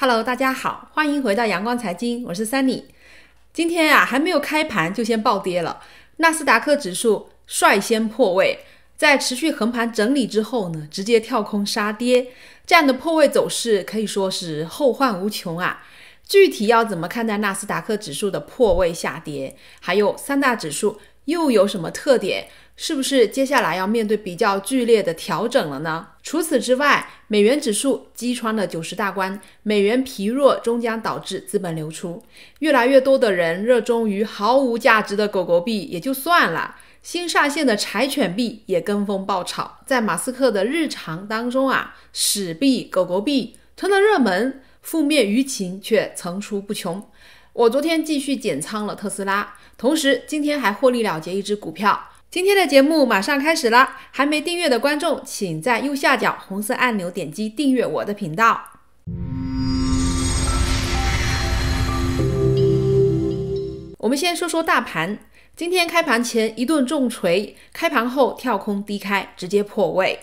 Hello，大家好，欢迎回到阳光财经，我是三 y 今天啊，还没有开盘就先暴跌了，纳斯达克指数率先破位，在持续横盘整理之后呢，直接跳空杀跌，这样的破位走势可以说是后患无穷啊。具体要怎么看待纳斯达克指数的破位下跌，还有三大指数？又有什么特点？是不是接下来要面对比较剧烈的调整了呢？除此之外，美元指数击穿了九十大关，美元疲弱终将导致资本流出。越来越多的人热衷于毫无价值的狗狗币，也就算了，新上线的柴犬币也跟风爆炒。在马斯克的日常当中啊，屎币、狗狗币成了热门，负面舆情却层出不穷。我昨天继续减仓了特斯拉。同时，今天还获利了结一只股票。今天的节目马上开始啦！还没订阅的观众，请在右下角红色按钮点击订阅我的频道。我们先说说大盘，今天开盘前一顿重锤，开盘后跳空低开，直接破位，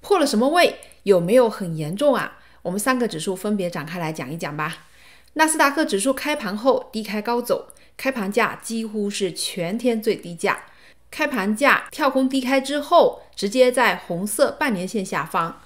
破了什么位？有没有很严重啊？我们三个指数分别展开来讲一讲吧。纳斯达克指数开盘后低开高走。开盘价几乎是全天最低价，开盘价跳空低开之后，直接在红色半年线下方。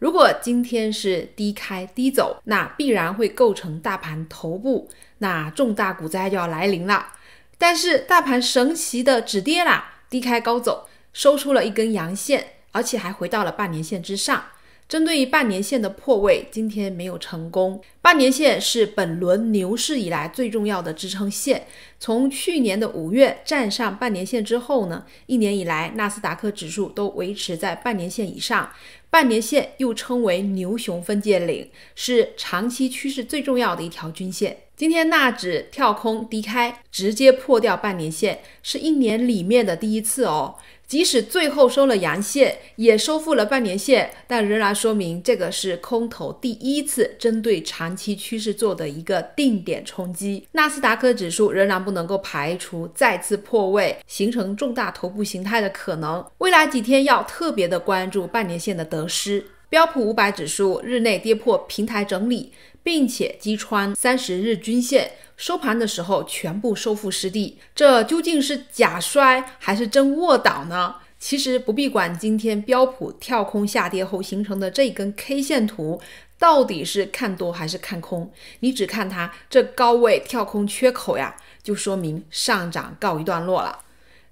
如果今天是低开低走，那必然会构成大盘头部，那重大股灾就要来临了。但是大盘神奇的止跌了，低开高走，收出了一根阳线，而且还回到了半年线之上。针对于半年线的破位，今天没有成功。半年线是本轮牛市以来最重要的支撑线。从去年的五月站上半年线之后呢，一年以来纳斯达克指数都维持在半年线以上。半年线又称为牛熊分界岭，是长期趋势最重要的一条均线。今天纳指跳空低开，直接破掉半年线，是一年里面的第一次哦。即使最后收了阳线，也收复了半年线，但仍然说明这个是空头第一次针对长期趋势做的一个定点冲击。纳斯达克指数仍然不能够排除再次破位，形成重大头部形态的可能。未来几天要特别的关注半年线的得失。标普五百指数日内跌破平台整理，并且击穿三十日均线。收盘的时候全部收复失地，这究竟是假摔还是真卧倒呢？其实不必管今天标普跳空下跌后形成的这根 K 线图到底是看多还是看空，你只看它这高位跳空缺口呀，就说明上涨告一段落了。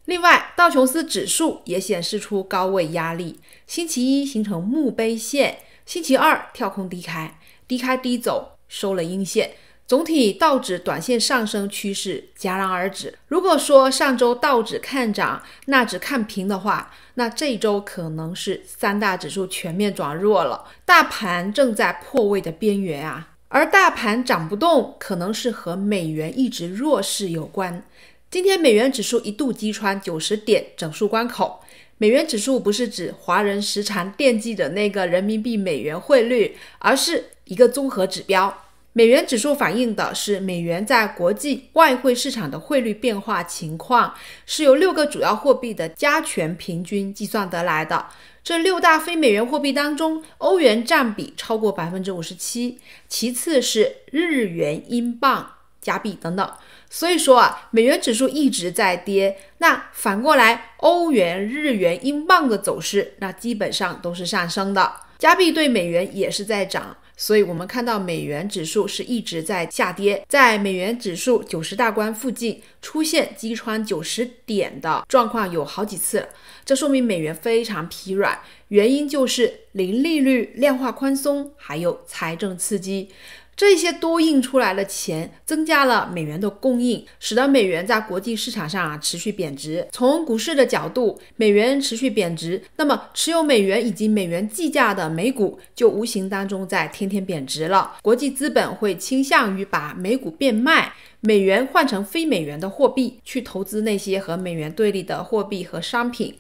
另外，道琼斯指数也显示出高位压力，星期一形成墓碑线，星期二跳空低开，低开低走收了阴线。总体道指短线上升趋势戛然而止。如果说上周道指看涨，纳指看平的话，那这周可能是三大指数全面转弱了，大盘正在破位的边缘啊。而大盘涨不动，可能是和美元一直弱势有关。今天美元指数一度击穿九十点整数关口。美元指数不是指华人时常惦记的那个人民币美元汇率，而是一个综合指标。美元指数反映的是美元在国际外汇市场的汇率变化情况，是由六个主要货币的加权平均计算得来的。这六大非美元货币当中，欧元占比超过百分之五十七，其次是日元、英镑、加币等等。所以说啊，美元指数一直在跌，那反过来，欧元、日元、英镑的走势，那基本上都是上升的，加币对美元也是在涨。所以我们看到美元指数是一直在下跌，在美元指数九十大关附近出现击穿九十点的状况有好几次，这说明美元非常疲软，原因就是零利率、量化宽松还有财政刺激。这些多印出来的钱增加了美元的供应，使得美元在国际市场上啊持续贬值。从股市的角度，美元持续贬值，那么持有美元以及美元计价的美股就无形当中在天天贬值了。国际资本会倾向于把美股变卖，美元换成非美元的货币去投资那些和美元对立的货币和商品。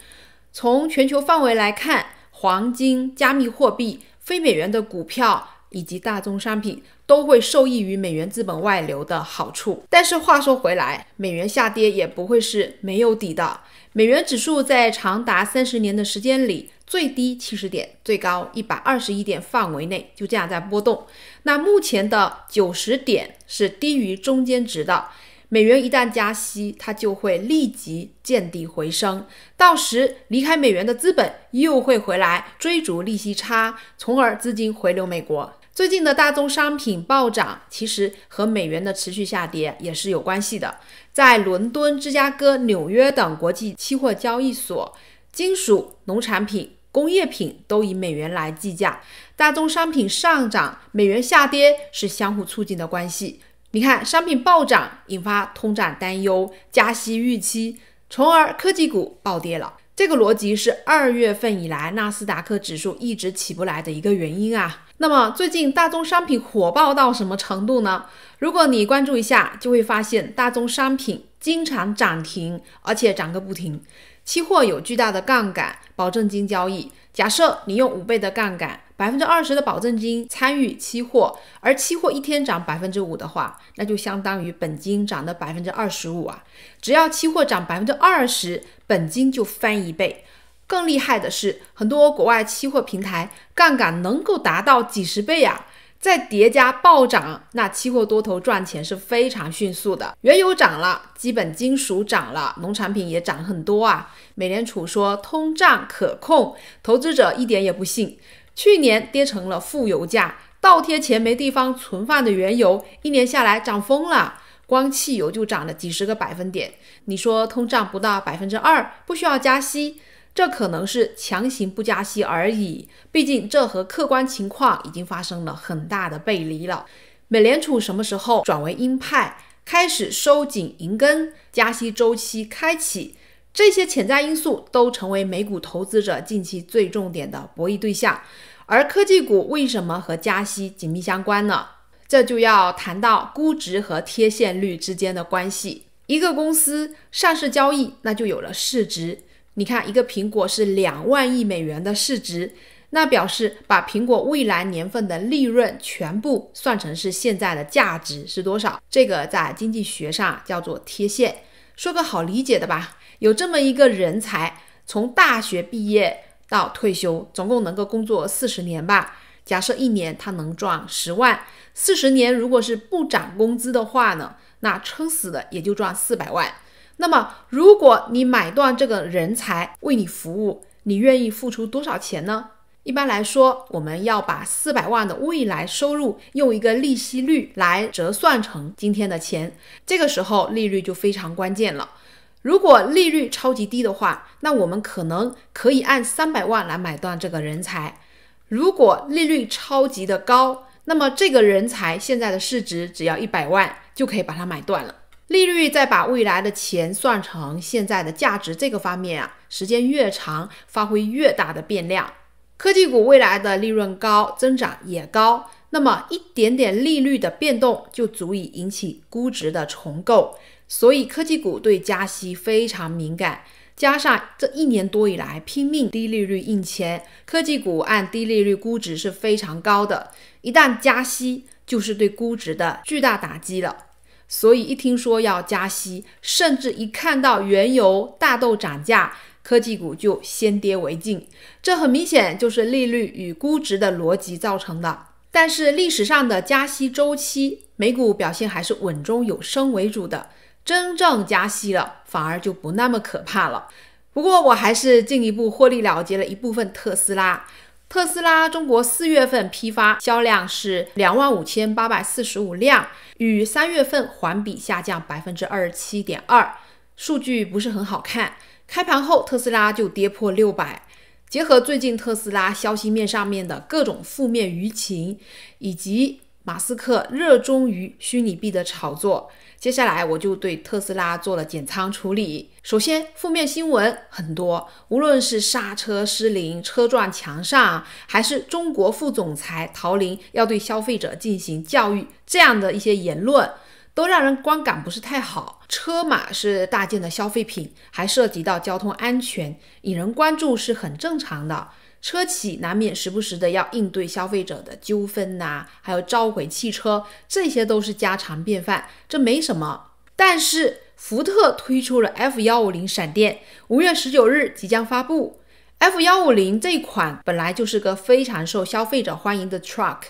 从全球范围来看，黄金、加密货币、非美元的股票以及大宗商品。都会受益于美元资本外流的好处，但是话说回来，美元下跌也不会是没有底的。美元指数在长达三十年的时间里，最低七十点，最高一百二十一点范围内就这样在波动。那目前的九十点是低于中间值的，美元一旦加息，它就会立即见底回升，到时离开美元的资本又会回来追逐利息差，从而资金回流美国。最近的大宗商品暴涨，其实和美元的持续下跌也是有关系的。在伦敦、芝加哥、纽约等国际期货交易所，金属、农产品、工业品都以美元来计价。大宗商品上涨，美元下跌是相互促进的关系。你看，商品暴涨引发通胀担忧、加息预期，从而科技股暴跌了。这个逻辑是二月份以来纳斯达克指数一直起不来的一个原因啊。那么最近大宗商品火爆到什么程度呢？如果你关注一下，就会发现大宗商品经常涨停，而且涨个不停。期货有巨大的杠杆，保证金交易。假设你用五倍的杠杆，百分之二十的保证金参与期货，而期货一天涨百分之五的话，那就相当于本金涨的百分之二十五啊。只要期货涨百分之二十，本金就翻一倍。更厉害的是，很多国外期货平台杠杆能够达到几十倍啊！再叠加暴涨，那期货多头赚钱是非常迅速的。原油涨了，基本金属涨了，农产品也涨很多啊！美联储说通胀可控，投资者一点也不信。去年跌成了负油价，倒贴钱没地方存放的原油，一年下来涨疯了，光汽油就涨了几十个百分点。你说通胀不到百分之二，不需要加息。这可能是强行不加息而已，毕竟这和客观情况已经发生了很大的背离了。美联储什么时候转为鹰派，开始收紧银根，加息周期开启，这些潜在因素都成为美股投资者近期最重点的博弈对象。而科技股为什么和加息紧密相关呢？这就要谈到估值和贴现率之间的关系。一个公司上市交易，那就有了市值。你看，一个苹果是两万亿美元的市值，那表示把苹果未来年份的利润全部算成是现在的价值是多少？这个在经济学上叫做贴现。说个好理解的吧，有这么一个人才，从大学毕业到退休，总共能够工作四十年吧。假设一年他能赚十万，四十年如果是不涨工资的话呢，那撑死的也就赚四百万。那么，如果你买断这个人才为你服务，你愿意付出多少钱呢？一般来说，我们要把四百万的未来收入用一个利息率来折算成今天的钱，这个时候利率就非常关键了。如果利率超级低的话，那我们可能可以按三百万来买断这个人才；如果利率超级的高，那么这个人才现在的市值只要一百万就可以把它买断了。利率在把未来的钱算成现在的价值这个方面啊，时间越长发挥越大的变量。科技股未来的利润高，增长也高，那么一点点利率的变动就足以引起估值的重构。所以科技股对加息非常敏感，加上这一年多以来拼命低利率印钱，科技股按低利率估值是非常高的，一旦加息就是对估值的巨大打击了。所以一听说要加息，甚至一看到原油、大豆涨价，科技股就先跌为敬。这很明显就是利率与估值的逻辑造成的。但是历史上的加息周期，美股表现还是稳中有升为主的。真正加息了，反而就不那么可怕了。不过我还是进一步获利了结了一部分特斯拉。特斯拉中国四月份批发销量是两万五千八百四十五辆，与三月份环比下降百分之二十七点二，数据不是很好看。开盘后特斯拉就跌破六百，结合最近特斯拉消息面上面的各种负面舆情，以及马斯克热衷于虚拟币的炒作。接下来我就对特斯拉做了减仓处理。首先，负面新闻很多，无论是刹车失灵、车撞墙上，还是中国副总裁陶林要对消费者进行教育，这样的一些言论都让人观感不是太好。车嘛是大件的消费品，还涉及到交通安全，引人关注是很正常的。车企难免时不时的要应对消费者的纠纷呐，还有召回汽车，这些都是家常便饭，这没什么。但是福特推出了 F150 闪电，五月十九日即将发布。F150 这款本来就是个非常受消费者欢迎的 truck，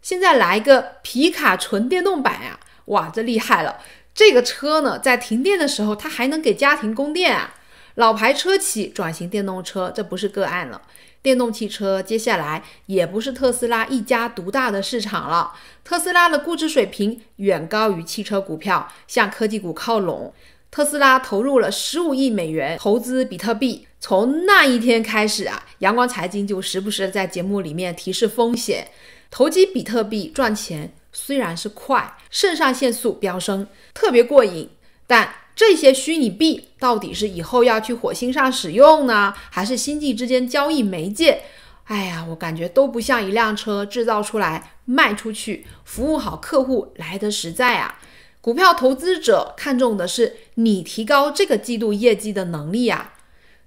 现在来个皮卡纯电动版呀，哇，这厉害了！这个车呢，在停电的时候它还能给家庭供电啊。老牌车企转型电动车，这不是个案了。电动汽车接下来也不是特斯拉一家独大的市场了。特斯拉的估值水平远高于汽车股票，向科技股靠拢。特斯拉投入了十五亿美元投资比特币，从那一天开始啊，阳光财经就时不时在节目里面提示风险。投机比特币赚钱虽然是快，肾上腺素飙升，特别过瘾，但。这些虚拟币到底是以后要去火星上使用呢，还是星际之间交易媒介？哎呀，我感觉都不像一辆车制造出来卖出去，服务好客户来得实在啊。股票投资者看重的是你提高这个季度业绩的能力呀。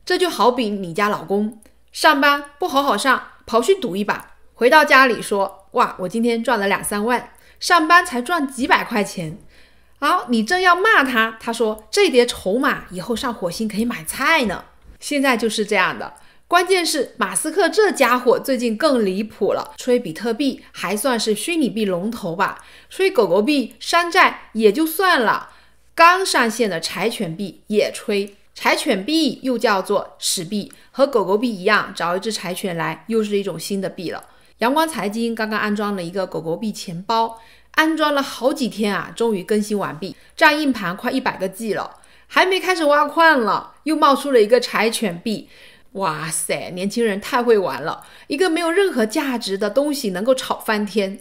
这就好比你家老公上班不好好上，跑去赌一把，回到家里说：“哇，我今天赚了两三万，上班才赚几百块钱。”好，你正要骂他，他说这叠筹码以后上火星可以买菜呢。现在就是这样的，关键是马斯克这家伙最近更离谱了，吹比特币还算是虚拟币龙头吧，吹狗狗币山寨也就算了，刚上线的柴犬币也吹。柴犬币又叫做屎币，和狗狗币一样，找一只柴犬来，又是一种新的币了。阳光财经刚刚安装了一个狗狗币钱包。安装了好几天啊，终于更新完毕，占硬盘快一百个 G 了，还没开始挖矿了，又冒出了一个柴犬币，哇塞，年轻人太会玩了，一个没有任何价值的东西能够炒翻天，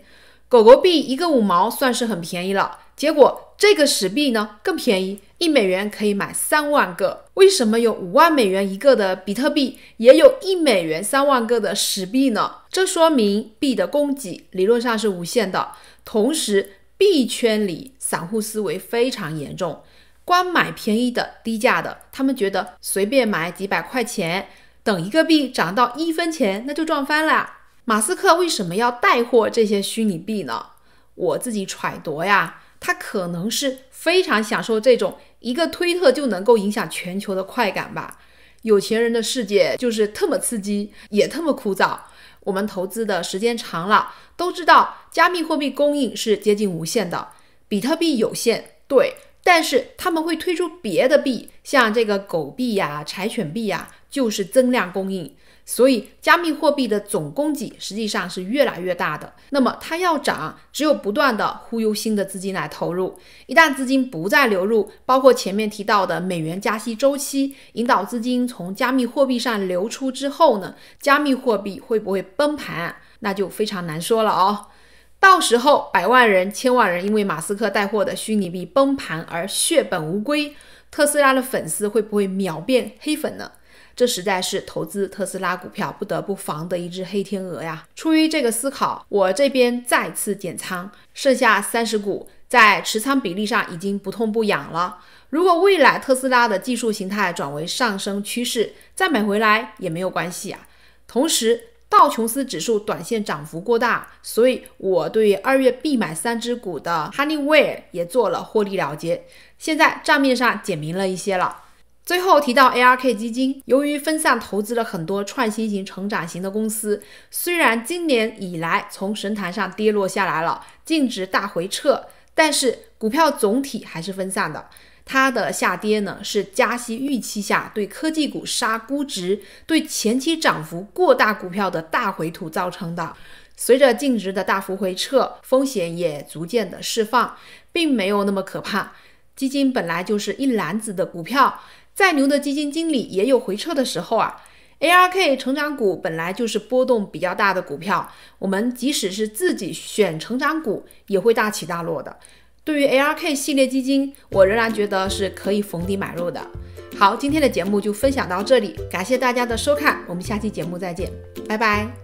狗狗币一个五毛算是很便宜了，结果。这个史币呢更便宜，一美元可以买三万个。为什么有五万美元一个的比特币，也有一美元三万个的史币呢？这说明币的供给理论上是无限的。同时，币圈里散户思维非常严重，光买便宜的、低价的，他们觉得随便买几百块钱，等一个币涨到一分钱，那就赚翻了。马斯克为什么要带货这些虚拟币呢？我自己揣度呀。他可能是非常享受这种一个推特就能够影响全球的快感吧。有钱人的世界就是特么刺激，也特么枯燥。我们投资的时间长了，都知道加密货币供应是接近无限的，比特币有限，对，但是他们会推出别的币，像这个狗币呀、柴犬币呀，就是增量供应。所以，加密货币的总供给实际上是越来越大的。那么，它要涨，只有不断的忽悠新的资金来投入。一旦资金不再流入，包括前面提到的美元加息周期引导资金从加密货币上流出之后呢，加密货币会不会崩盘？那就非常难说了哦。到时候，百万人、千万人因为马斯克带货的虚拟币崩盘而血本无归，特斯拉的粉丝会不会秒变黑粉呢？这实在是投资特斯拉股票不得不防的一只黑天鹅呀！出于这个思考，我这边再次减仓，剩下三十股在持仓比例上已经不痛不痒了。如果未来特斯拉的技术形态转为上升趋势，再买回来也没有关系啊。同时，道琼斯指数短线涨幅过大，所以我对二月必买三只股的 Honeywell 也做了获利了结，现在账面上简明了一些了。最后提到 ARK 基金，由于分散投资了很多创新型成长型的公司，虽然今年以来从神坛上跌落下来了，净值大回撤，但是股票总体还是分散的。它的下跌呢，是加息预期下对科技股杀估值、对前期涨幅过大股票的大回吐造成的。随着净值的大幅回撤，风险也逐渐的释放，并没有那么可怕。基金本来就是一篮子的股票。再牛的基金经理也有回撤的时候啊。ARK 成长股本来就是波动比较大的股票，我们即使是自己选成长股，也会大起大落的。对于 ARK 系列基金，我仍然觉得是可以逢低买入的。好，今天的节目就分享到这里，感谢大家的收看，我们下期节目再见，拜拜。